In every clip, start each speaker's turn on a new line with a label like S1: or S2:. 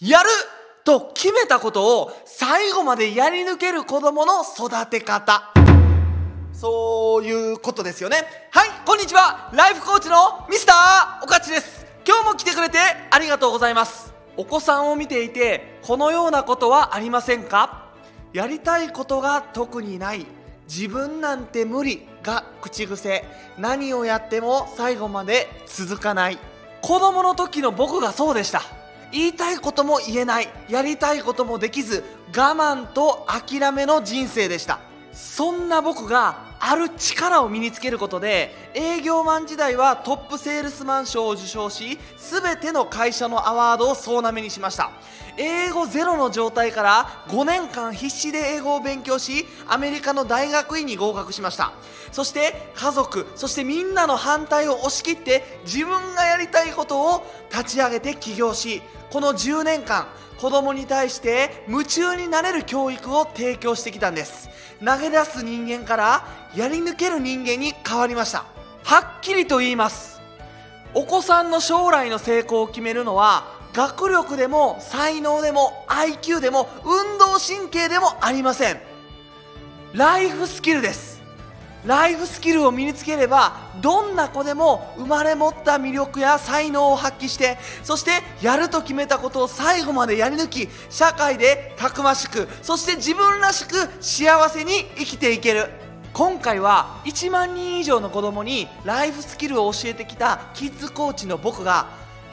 S1: やると決めたことを最後までやり抜ける子供の育て方そういうことですよねはいこんにちはライフコーチのミスターおかちです今日も来てくれてありがとうございますお子さんを見ていてこのようなことはありませんかやりたいことが特にない自分なんて無理が口癖何をやっても最後まで続かない子供の時の僕がそうでした言いたいことも言えないやりたいこともできず我慢と諦めの人生でしたそんな僕がある力を身につけることで営業マン時代はトップセールスマン賞を受賞し全ての会社のアワードを総なめにしました英語ゼロの状態から5年間必死で英語を勉強しアメリカの大学院に合格しましたそして家族そしてみんなの反対を押し切って自分がやりたいことを立ち上げて起業しこの10年間子供に対して夢中になれる教育を提供してきたんです投げ出す人間からやり抜ける人間に変わりましたはっきりと言いますお子さんの将来の成功を決めるのは学力でも才能でも IQ でも運動神経でもありませんライフスキルですライフスキルを身につければどんな子でも生まれ持った魅力や才能を発揮してそしてやると決めたことを最後までやり抜き社会でたくましくそして自分らしく幸せに生きていける今回は1万人以上の子供にライフスキルを教えてきたキッズコーチの僕が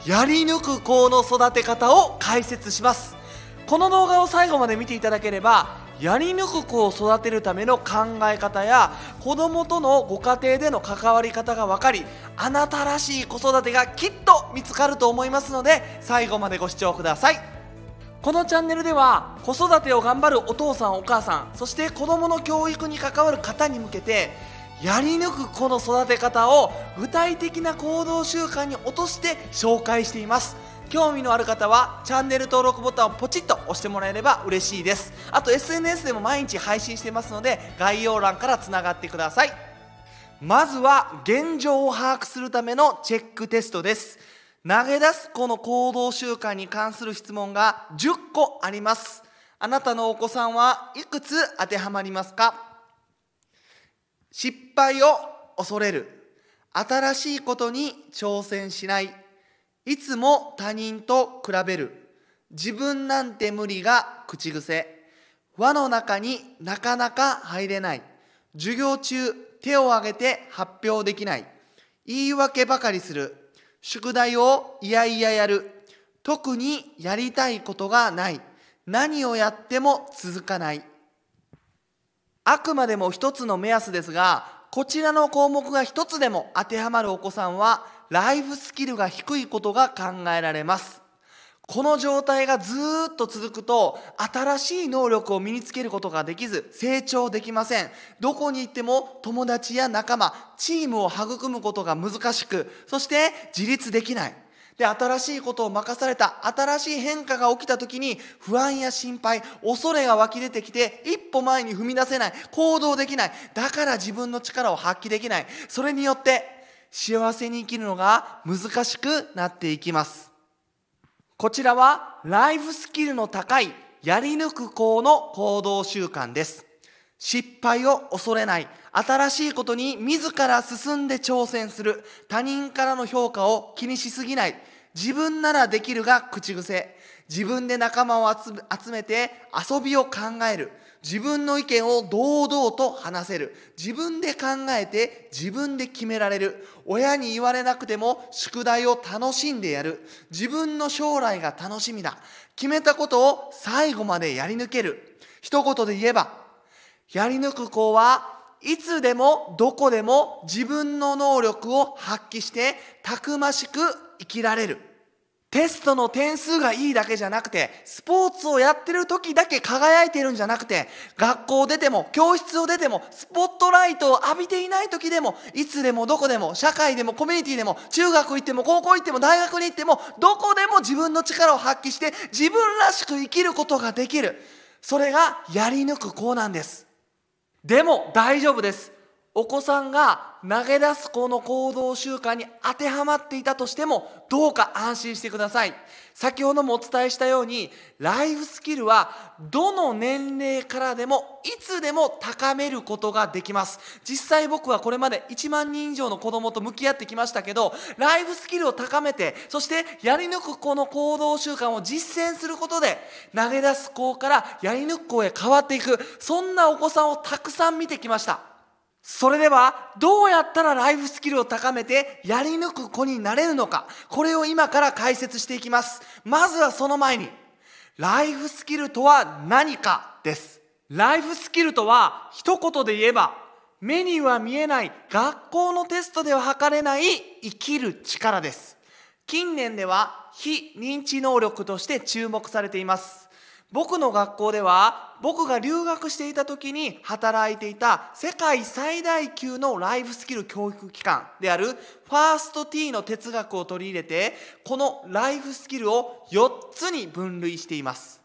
S1: やり抜く子の育て方を解説しますこの動画を最後まで見ていただければやり抜く子を育てるための考え方や子供とのご家庭での関わり方が分かりあなたらしい子育てがきっと見つかると思いますので最後までご視聴くださいこのチャンネルでは子育てを頑張るお父さんお母さんそして子供の教育に関わる方に向けてやり抜く子の育て方を具体的な行動習慣に落として紹介しています興味のある方はチャンネル登録ボタンをポチッと押してもらえれば嬉しいですあと SNS でも毎日配信してますので概要欄からつながってくださいまずは現状を把握するためのチェックテストです投げ出す子の行動習慣に関する質問が10個ありますあなたのお子さんはいくつ当てはまりますか失敗を恐れる新しいことに挑戦しないいつも他人と比べる。自分なんて無理が口癖。輪の中になかなか入れない。授業中、手を挙げて発表できない。言い訳ばかりする。宿題をいやいややる。特にやりたいことがない。何をやっても続かない。あくまでも一つの目安ですが、こちらの項目が一つでも当てはまるお子さんは、ライフスキルが低いことが考えられますこの状態がずっと続くと新しい能力を身につけることができず成長できませんどこに行っても友達や仲間チームを育むことが難しくそして自立できないで新しいことを任された新しい変化が起きた時に不安や心配恐れが湧き出てきて一歩前に踏み出せない行動できないだから自分の力を発揮できないそれによって幸せに生きるのが難しくなっていきます。こちらはライフスキルの高いやり抜く子の行動習慣です。失敗を恐れない、新しいことに自ら進んで挑戦する、他人からの評価を気にしすぎない、自分ならできるが口癖、自分で仲間を集めて遊びを考える、自分の意見を堂々と話せる自分で考えて自分で決められる親に言われなくても宿題を楽しんでやる自分の将来が楽しみだ決めたことを最後までやり抜ける一言で言えばやり抜く子はいつでもどこでも自分の能力を発揮してたくましく生きられる。テストの点数がいいだけじゃなくて、スポーツをやってる時だけ輝いてるんじゃなくて、学校を出ても、教室を出ても、スポットライトを浴びていない時でも、いつでもどこでも、社会でもコミュニティでも、中学行っても高校行っても大学に行っても、どこでも自分の力を発揮して、自分らしく生きることができる。それがやり抜く子なんです。でも大丈夫です。お子さんが投げ出すこの行動習慣に当てはまっていたとしてもどうか安心してください先ほどもお伝えしたようにライフスキルはどの年齢からでもいつでも高めることができます実際僕はこれまで1万人以上の子供と向き合ってきましたけどライフスキルを高めてそしてやり抜くこの行動習慣を実践することで投げ出す子からやり抜く子へ変わっていくそんなお子さんをたくさん見てきましたそれではどうやったらライフスキルを高めてやり抜く子になれるのかこれを今から解説していきますまずはその前にライフスキルとは何かですライフスキルとは一言で言えば目には見えない学校のテストでは測れない生きる力です近年では非認知能力として注目されています僕の学校では僕が留学していた時に働いていた世界最大級のライフスキル教育機関であるファースト T の哲学を取り入れてこのライフスキルを4つに分類しています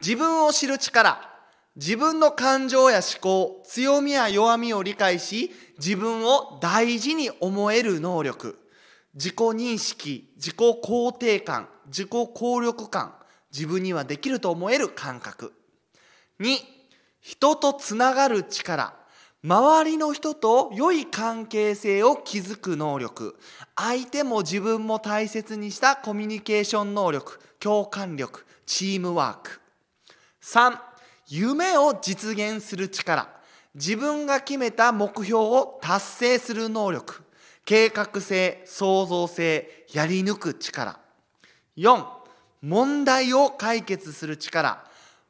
S1: 自分を知る力自分の感情や思考強みや弱みを理解し自分を大事に思える能力自己認識自己肯定感自己効力感自分にはできると思える感覚2人とつながる力周りの人と良い関係性を築く能力相手も自分も大切にしたコミュニケーション能力共感力チームワーク3夢を実現する力自分が決めた目標を達成する能力計画性創造性やり抜く力4問題を解決する力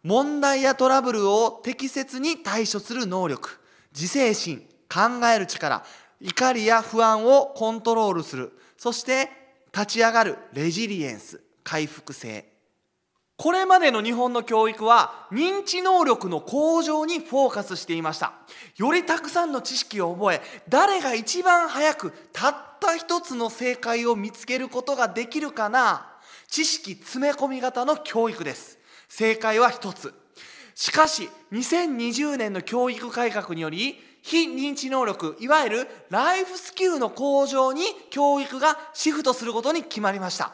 S1: 問題やトラブルを適切に対処する能力自制心考える力怒りや不安をコントロールするそして立ち上がるレジリエンス回復性これまでの日本の教育は認知能力の向上にフォーカスしていましたよりたくさんの知識を覚え誰が一番早くたった一つの正解を見つけることができるかな知識詰め込み型の教育です正解は一つしかし2020年の教育改革により非認知能力いわゆるライフスキルの向上に教育がシフトすることに決まりました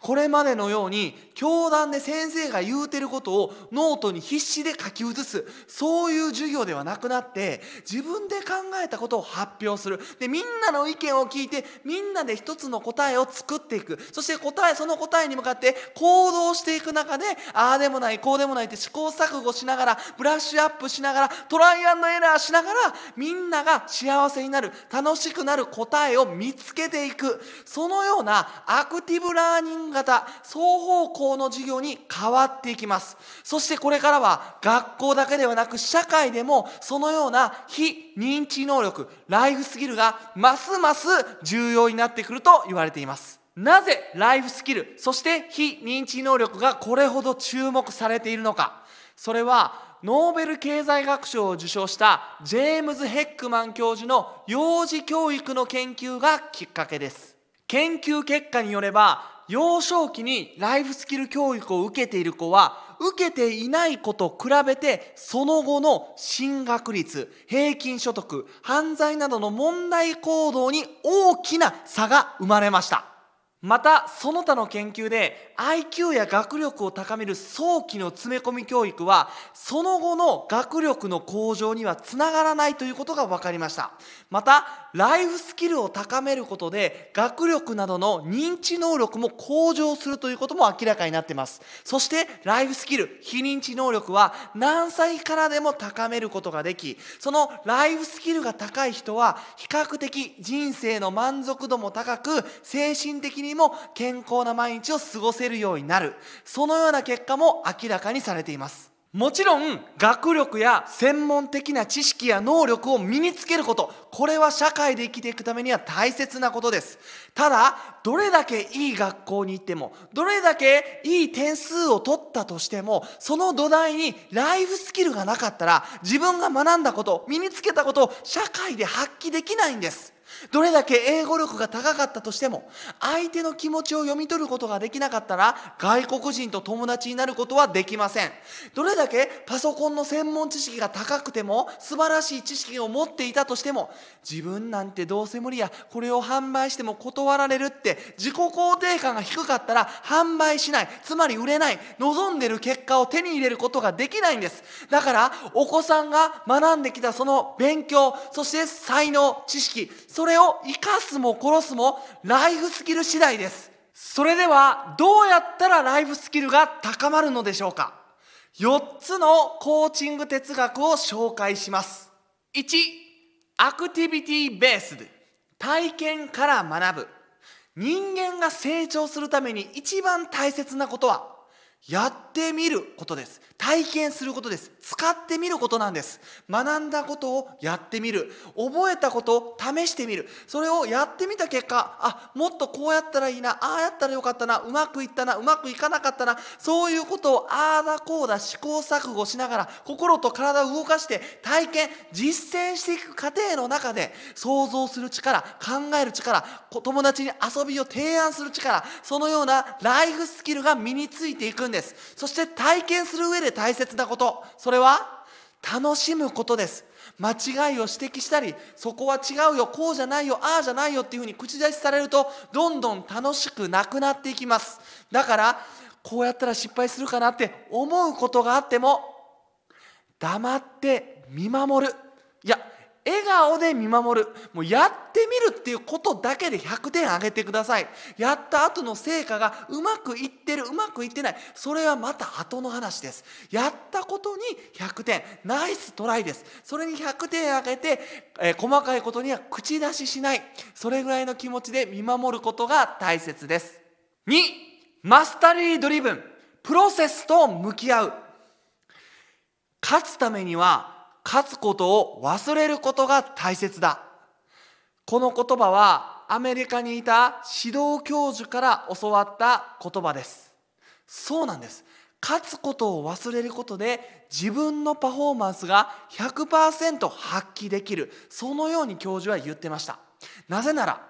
S1: これまでのように教団で先生が言うてることをノートに必死で書き写すそういう授業ではなくなって自分で考えたことを発表するでみんなの意見を聞いてみんなで一つの答えを作っていくそして答えその答えに向かって行動していく中でああでもないこうでもないって試行錯誤しながらブラッシュアップしながらトライアンドエラーしながらみんなが幸せになる楽しくなる答えを見つけていくそのようなアクティブラーニング型双方向の授業に変わっていきますそしてこれからは学校だけではなく社会でもそのような非認知能力ライフスキルがますます重要になってくると言われていますなぜライフスキルそして非認知能力がこれほど注目されているのかそれはノーベル経済学賞を受賞したジェームズ・ヘックマン教授の幼児教育の研究がきっかけです研究結果によれば幼少期にライフスキル教育を受けている子は受けていない子と比べてその後の進学率平均所得犯罪などの問題行動に大きな差が生まれましたまたその他の研究で IQ や学力を高める早期の詰め込み教育はその後の学力の向上にはつながらないということが分かりましたまたライフスキルを高めることで学力などの認知能力も向上するということも明らかになっていますそしてライフスキル非認知能力は何歳からでも高めることができそのライフスキルが高い人は比較的人生の満足度も高く精神的にも健康な毎日を過ごせるるようになるそのような結果も明らかにされていますもちろん学力や専門的な知識や能力を身につけることこれは社会で生きていくためには大切なことですただどれだけいい学校に行ってもどれだけいい点数を取ったとしてもその土台にライフスキルがなかったら自分が学んだこと身につけたことを社会で発揮できないんですどれだけ英語力が高かったとしても相手の気持ちを読み取ることができなかったら外国人と友達になることはできませんどれだけパソコンの専門知識が高くても素晴らしい知識を持っていたとしても自分なんてどうせ無理やこれを販売しても断られるって自己肯定感が低かったら販売しないつまり売れない望んでる結果を手に入れることができないんですだからお子さんが学んできたその勉強そして才能知識それそれを生かすも殺すもライフスキル次第です。それではどうやったらライフスキルが高まるのでしょうか ?4 つのコーチング哲学を紹介します。1、アクティビティベースで体験から学ぶ。人間が成長するために一番大切なことはやってみることです体験することです使ってみることなんです学んだことをやってみる覚えたことを試してみるそれをやってみた結果あもっとこうやったらいいなああやったらよかったなうまくいったなうまくいかなかったなそういうことをああだこうだ試行錯誤しながら心と体を動かして体験実践していく過程の中で想像する力考える力友達に遊びを提案する力そのようなライフスキルが身についていくんですそして体験する上で大切なことそれは楽しむことです間違いを指摘したりそこは違うよこうじゃないよああじゃないよっていうふうに口出しされるとどんどん楽しくなくなっていきますだからこうやったら失敗するかなって思うことがあっても黙って見守る笑顔で見守るもうやってみるっていうことだけで100点上げてくださいやった後の成果がうまくいってるうまくいってないそれはまた後の話ですやったことに100点ナイストライですそれに100点上げて、えー、細かいことには口出ししないそれぐらいの気持ちで見守ることが大切です2マスタリードリブンプロセスと向き合う勝つためには勝つことを忘れることが大切だ。この言葉はアメリカにいた指導教授から教わった言葉です。そうなんです。勝つことを忘れることで自分のパフォーマンスが100%発揮できる。そのように教授は言ってました。なぜなら、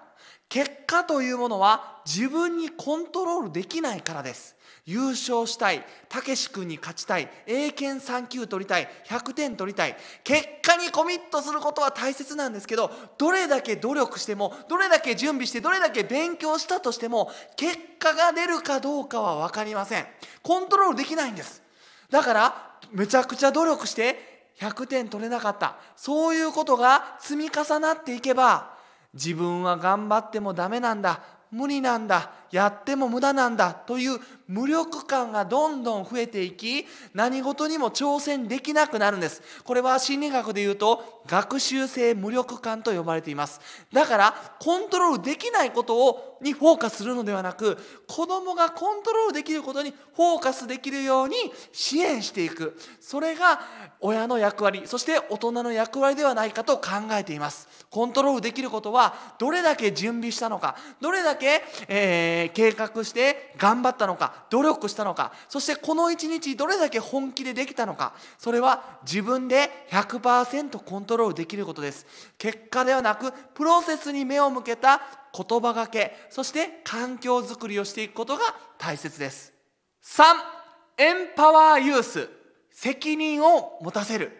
S1: 結果というものは自分にコントロールできないからです。優勝したい、たけし君に勝ちたい、英検3級取りたい、100点取りたい、結果にコミットすることは大切なんですけど、どれだけ努力しても、どれだけ準備して、どれだけ勉強したとしても、結果が出るかどうかは分かりません。コントロールできないんです。だから、めちゃくちゃ努力して、100点取れなかった。そういうことが積み重なっていけば、自分は頑張ってもダメなんだ。無理なんだやっても無駄なんだという無力感がどんどん増えていき何事にも挑戦できなくなるんですこれは心理学でいうと学習性無力感と呼ばれていますだからコントロールできないことをにフォーカスするのではなく子供がコントロールできることにフォーカスできるように支援していくそれが親の役割そして大人の役割ではないかと考えていますコントロールできることはどれだけ準備したのかどれだけ、えーえー、計画して頑張ったのか努力したのかそしてこの一日どれだけ本気でできたのかそれは自分で100%コントロールできることです結果ではなくプロセスに目を向けた言葉がけそして環境づくりをしていくことが大切です3エンパワーユース責任を持たせる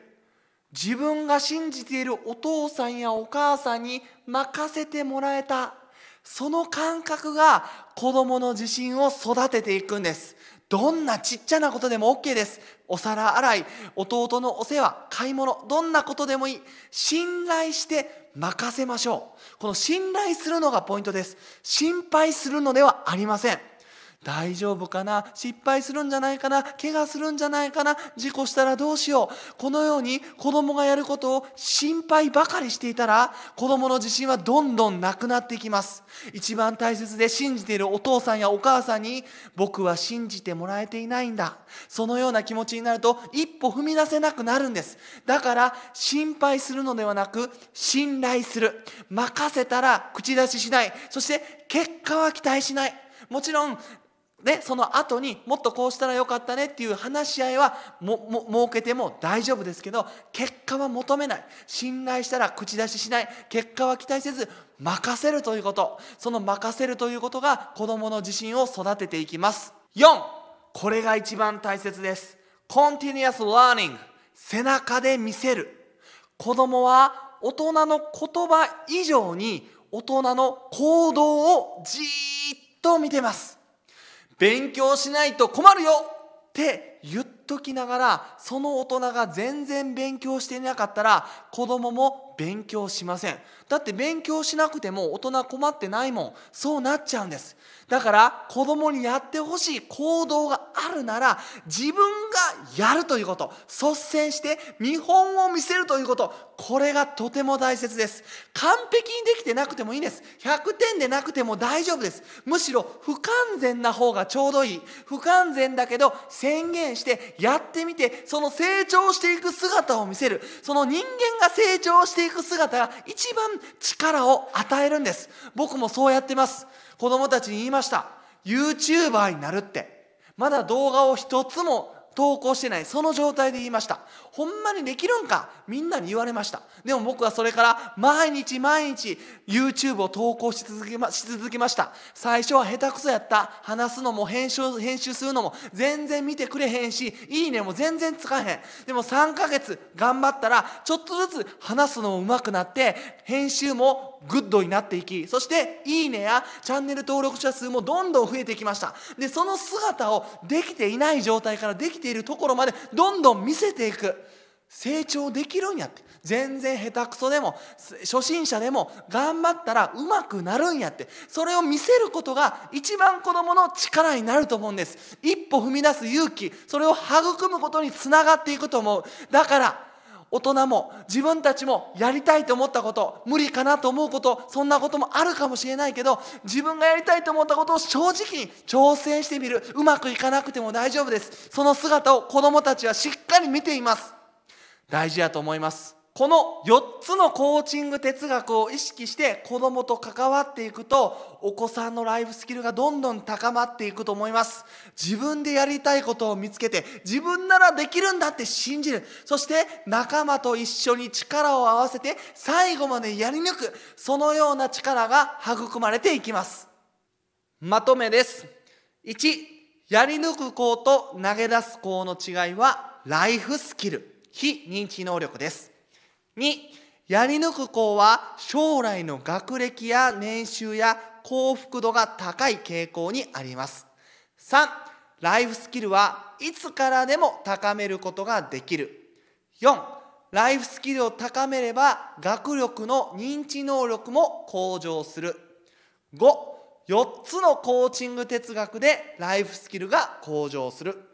S1: 自分が信じているお父さんやお母さんに任せてもらえたその感覚が子供の自信を育てていくんです。どんなちっちゃなことでも OK です。お皿洗い、弟のお世話、買い物、どんなことでもいい。信頼して任せましょう。この信頼するのがポイントです。心配するのではありません。大丈夫かな失敗するんじゃないかな怪我するんじゃないかな事故したらどうしようこのように子供がやることを心配ばかりしていたら子供の自信はどんどんなくなっていきます一番大切で信じているお父さんやお母さんに僕は信じてもらえていないんだそのような気持ちになると一歩踏み出せなくなるんですだから心配するのではなく信頼する任せたら口出ししないそして結果は期待しないもちろんでその後にもっとこうしたらよかったねっていう話し合いはもも設けても大丈夫ですけど結果は求めない信頼したら口出ししない結果は期待せず任せるということその任せるということが子どもの自信を育てていきます4これが一番大切です Continuous Learning 背中で見せる子どもは大人の言葉以上に大人の行動をじーっと見てます勉強しないと困るよって言っときながらその大人が全然勉強していなかったら子供も勉強しませんだって勉強しなくても大人困ってないもんそうなっちゃうんですだから子供にやってほしい行動があるなら自分がやるということ率先して見本を見せるということこれがとても大切です完璧にできてなくてもいいんです100点でなくても大丈夫ですむしろ不完全な方がちょうどいい不完全だけど宣言してやってみてその成長していく姿を見せるその人間が成長していくいく姿が一番力を与えるんです僕もそうやってます子供たちに言いました YouTuber になるってまだ動画を一つも投稿してないその状態で言いましたほんまにできるんかみんなに言われましたでも僕はそれから毎日毎日 YouTube を投稿し続けまし続けました最初は下手くそやった話すのも編集編集するのも全然見てくれへんしいいねも全然つかへんでも3ヶ月頑張ったらちょっとずつ話すのも上手くなって編集もグッドになっていきそして「いいね」やチャンネル登録者数もどんどん増えていきましたでその姿をできていない状態からできているところまでどんどん見せていく成長できるんやって全然下手くそでも初心者でも頑張ったらうまくなるんやってそれを見せることが一番子どもの力になると思うんです一歩踏み出す勇気それを育むことにつながっていくと思うだから大人も自分たちもやりたいと思ったこと無理かなと思うことそんなこともあるかもしれないけど自分がやりたいと思ったことを正直に挑戦してみるうまくいかなくても大丈夫ですその姿を子どもたちはしっかり見ています大事やと思いますこの4つのコーチング哲学を意識して子どもと関わっていくとお子さんのライフスキルがどんどん高まっていくと思います自分でやりたいことを見つけて自分ならできるんだって信じるそして仲間と一緒に力を合わせて最後までやり抜くそのような力が育まれていきますまとめです1やり抜く子と投げ出す子の違いはライフスキル非認知能力です2やり抜く校は将来の学歴や年収や幸福度が高い傾向にあります3ライフスキルはいつからでも高めることができる4ライフスキルを高めれば学力の認知能力も向上する54つのコーチング哲学でライフスキルが向上する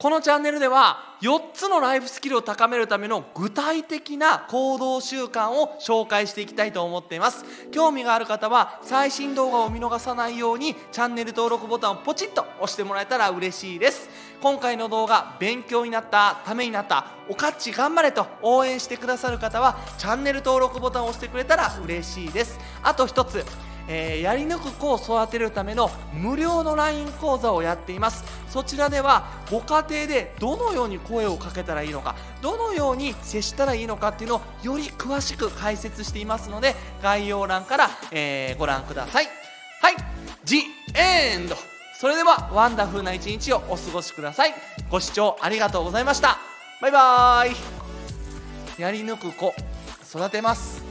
S1: このチャンネルでは4つのライフスキルを高めるための具体的な行動習慣を紹介していきたいと思っています興味がある方は最新動画を見逃さないようにチャンネル登録ボタンをポチッと押してもらえたら嬉しいです今回の動画勉強になったためになったおかっち頑張れと応援してくださる方はチャンネル登録ボタンを押してくれたら嬉しいですあと1つえー、やり抜く子を育てるための無料の LINE 講座をやっていますそちらではご家庭でどのように声をかけたらいいのかどのように接したらいいのかっていうのをより詳しく解説していますので概要欄から、えー、ご覧くださいはい The End それではワンダフルな一日をお過ごしくださいご視聴ありがとうございましたバイバーイやり抜く子育てます